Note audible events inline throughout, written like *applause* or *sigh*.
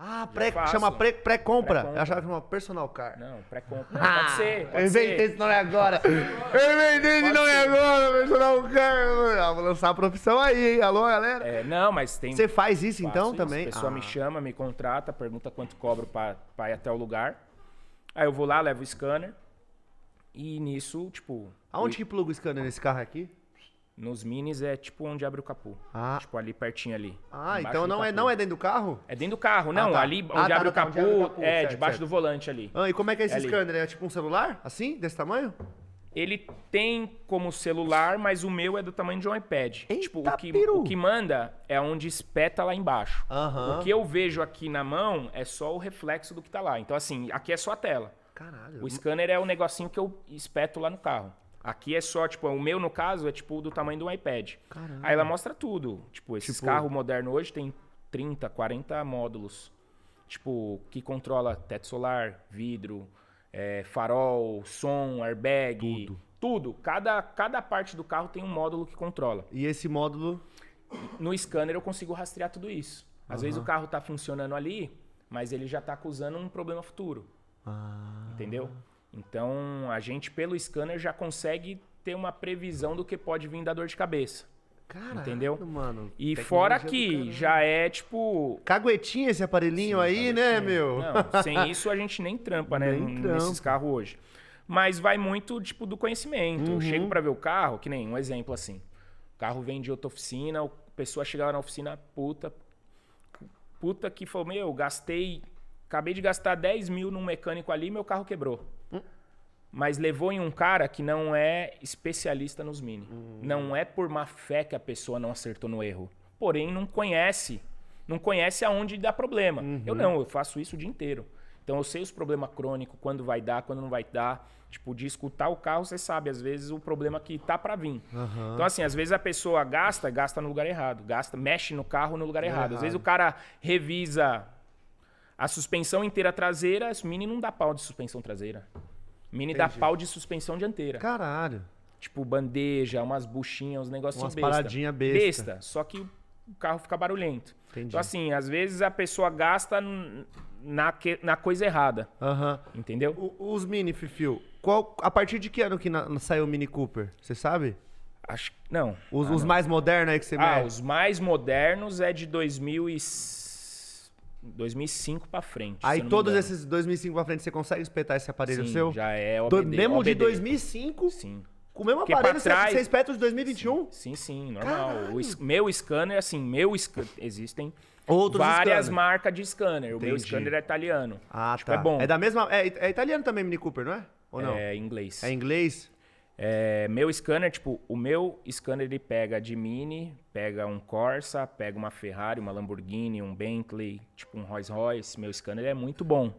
Ah, pré, chama pré-compra. Pré Eu achava que chama personal car. Não, pré-compra. Ah, pode ser, pode Eu inventei esse nome é agora. *laughs* Eu inventei esse é nome agora, personal car. Ah, vou lançar a profissão aí, hein? Alô, galera? É, não, mas tem... Você faz isso então isso. também? A pessoa ah. me chama, me contrata, pergunta quanto cobro pra, pra ir até o lugar. Aí eu vou lá, levo o scanner. E nisso, tipo... Aonde eu... que pluga o scanner nesse carro aqui? Nos minis é tipo onde abre o capô. Ah. Tipo ali pertinho ali. Ah, então não é, não é dentro do carro? É dentro do carro, não. Ah, tá. Ali ah, onde, ah, tá, abre tá, capô, tá, onde, abre o capô, é certo, debaixo certo. do volante ali. Ah, e como é que é, é esse é scanner? Ali. É tipo um celular? Assim? Desse tamanho? Ele tem como celular, mas o meu é do tamanho de um iPad. Eita, tipo, o que, o que manda é onde espeta lá embaixo. Uhum. O que eu vejo aqui na mão é só o reflexo do que tá lá. Então, assim, aqui é só a tela. Caralho. O scanner é o negocinho que eu espeto lá no carro. Aqui é só, tipo, o meu, no caso, é tipo do tamanho do iPad. Aí ela mostra tudo. Tipo, esse tipo... moderno hoje tem 30, 40 módulos. Tipo, que controla teto solar, vidro, é, farol, som, airbag. Tudo. Tudo. Cada, cada parte do carro tem um módulo que controla. E esse módulo? No scanner eu consigo rastrear tudo isso. Às uhum. vezes o carro tá funcionando ali, mas ele já tá acusando um problema futuro. Ah. Entendeu? Então, a gente, pelo scanner, já consegue ter uma previsão do que pode vir da dor de cabeça. Caralho, entendeu? Mano, e fora que já é tipo. Caguetinha esse aparelhinho Sim, aí, né, meu? Não, sem isso a gente nem trampa, né? Nem trampa. Nesses carros hoje. Mas vai muito, tipo, do conhecimento. Uhum. Eu chego para ver o carro, que nem um exemplo assim. O carro vem de outra oficina, a pessoa chegava na oficina, puta. Puta que falou, meu, gastei. Acabei de gastar 10 mil num mecânico ali meu carro quebrou mas levou em um cara que não é especialista nos mini. Uhum. Não é por má fé que a pessoa não acertou no erro. Porém, não conhece. Não conhece aonde dá problema. Uhum. Eu não, eu faço isso o dia inteiro. Então eu sei os problemas crônicos, quando vai dar, quando não vai dar. Tipo, de escutar o carro, você sabe, às vezes, o problema que tá para vir. Uhum. Então, assim, às vezes a pessoa gasta, gasta no lugar errado. Gasta, mexe no carro no lugar é errado. errado. Às vezes o cara revisa a suspensão inteira traseira, as mini não dá pau de suspensão traseira. Mini Entendi. dá pau de suspensão dianteira. Caralho. Tipo, bandeja, umas buchinhas, uns negocinhos umas besta. paradinha besta. Besta, só que o carro fica barulhento. Então, Entendi. Então, assim, às vezes a pessoa gasta na, que, na coisa errada. Uhum. Entendeu? O, os Mini, Fifio, qual, a partir de que ano que na, saiu o Mini Cooper? Você sabe? Acho que não. Os, ah, os não. mais modernos aí que você Ah, os mais modernos é de 2006. 2005 para frente. Aí todos esses 2005 para frente você consegue espetar esse aparelho Sim, seu? já é OBD, Mesmo OBD. de 2005? Sim. Com o mesmo Porque aparelho, você, trás... você espeta os 2021? Sim, sim, sim normal. O, meu scanner, assim, meu scanner. Existem Outros várias scanner. marcas de scanner. Entendi. O meu scanner é italiano. Ah, tipo, é tá. É bom. É da mesma. É, é italiano também, Mini Cooper, não é? Ou não? É inglês. É inglês? É, meu scanner, tipo, o meu scanner ele pega de Mini, pega um Corsa, pega uma Ferrari, uma Lamborghini, um Bentley, tipo um Rolls Royce. Meu scanner é muito bom.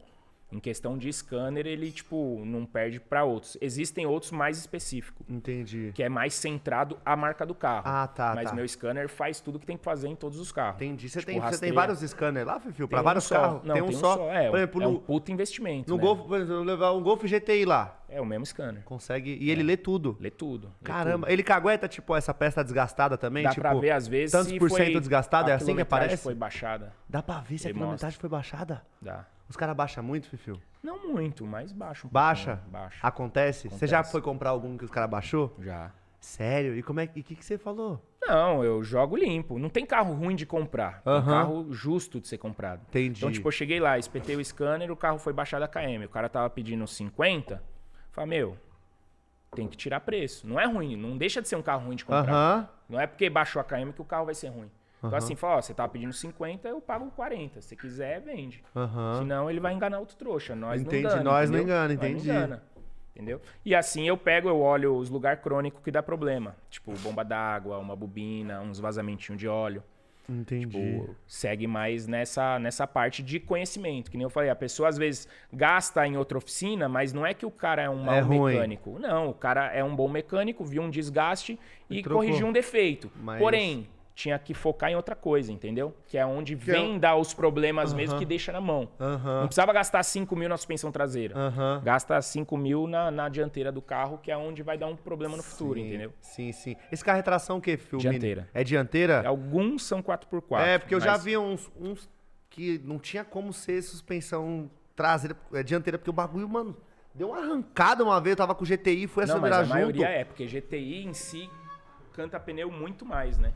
Em questão de scanner, ele, tipo, não perde para outros. Existem outros mais específicos. Entendi. Que é mais centrado à marca do carro. Ah, tá. Mas tá. meu scanner faz tudo que tem que fazer em todos os carros. Entendi. Você, tipo, tem, você tem vários scanners lá, Fifio? Pra um vários carros? Não, tem, um, tem um só. só. É, exemplo, é um puto investimento. No né? Golf, por exemplo, levar um Golf GTI lá. É o mesmo scanner. Consegue. E é. ele lê tudo. Lê tudo. Lê Caramba, tudo. ele cagueta, tipo, essa peça desgastada também? Dá tipo, pra ver, às vezes. Tantos por cento desgastada, é assim que aparece? foi baixada. Dá pra ver se ele a quilometragem mostra. foi baixada? Dá. Os caras baixam muito, Fifio? Não muito, mas baixa um Baixa? Baixa. Acontece? Acontece? Você já foi comprar algum que os caras baixou? Já. Sério? E como é e que, que você falou? Não, eu jogo limpo. Não tem carro ruim de comprar. Uhum. Tem carro justo de ser comprado. Entendi. Então, tipo, eu cheguei lá, espetei o scanner, o carro foi baixado a KM. O cara tava pedindo 50, Fala, meu, tem que tirar preço. Não é ruim, não deixa de ser um carro ruim de comprar. Não é porque baixou a KM que o carro vai ser ruim. Então assim, fala, ó, você tava tá pedindo 50, eu pago 40. Se quiser, vende. Uhum. Senão ele vai enganar outro trouxa. Nós entendi, não engana. Nós entendeu? não engana, entendi. Não engana, entendeu? E assim eu pego, eu olho os lugares crônicos que dá problema. Tipo, bomba d'água, uma bobina, uns vazamentinhos de óleo. Tipo, Entendi. Tipo, segue mais nessa, nessa parte de conhecimento. Que nem eu falei, a pessoa às vezes gasta em outra oficina, mas não é que o cara é um é mau é mecânico. Não, o cara é um bom mecânico, viu um desgaste e, e corrigiu um defeito. Mas... Porém, tinha que focar em outra coisa, entendeu? Que é onde que é vem eu... dar os problemas uhum. mesmo que deixa na mão. Uhum. Não precisava gastar 5 mil na suspensão traseira. Uhum. Gasta 5 mil na, na dianteira do carro, que é onde vai dar um problema no sim. futuro, entendeu? Sim, sim. Esse carro é tração o quê, filme? Dianteira. É dianteira? É alguns são 4x4. É, porque eu já vi uns, uns que não tinha como ser suspensão traseira, é dianteira, porque o bagulho, mano, deu uma arrancada uma vez, eu tava com o GTI, foi acelerar junto. Não, mas a maioria é, porque GTI em si canta pneu muito mais, né?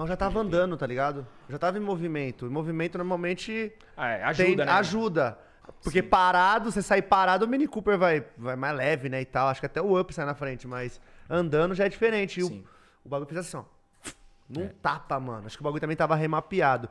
Mas já tava andando, tá ligado? Já tava em movimento. E movimento normalmente ah, é, ajuda, tem, né? ajuda. Porque Sim. parado, você sair parado, o Mini Cooper vai, vai mais leve, né? E tal. Acho que até o up sai na frente, mas andando já é diferente. E o, o bagulho fez assim, ó. Não é. tapa, mano. Acho que o bagulho também tava remapeado.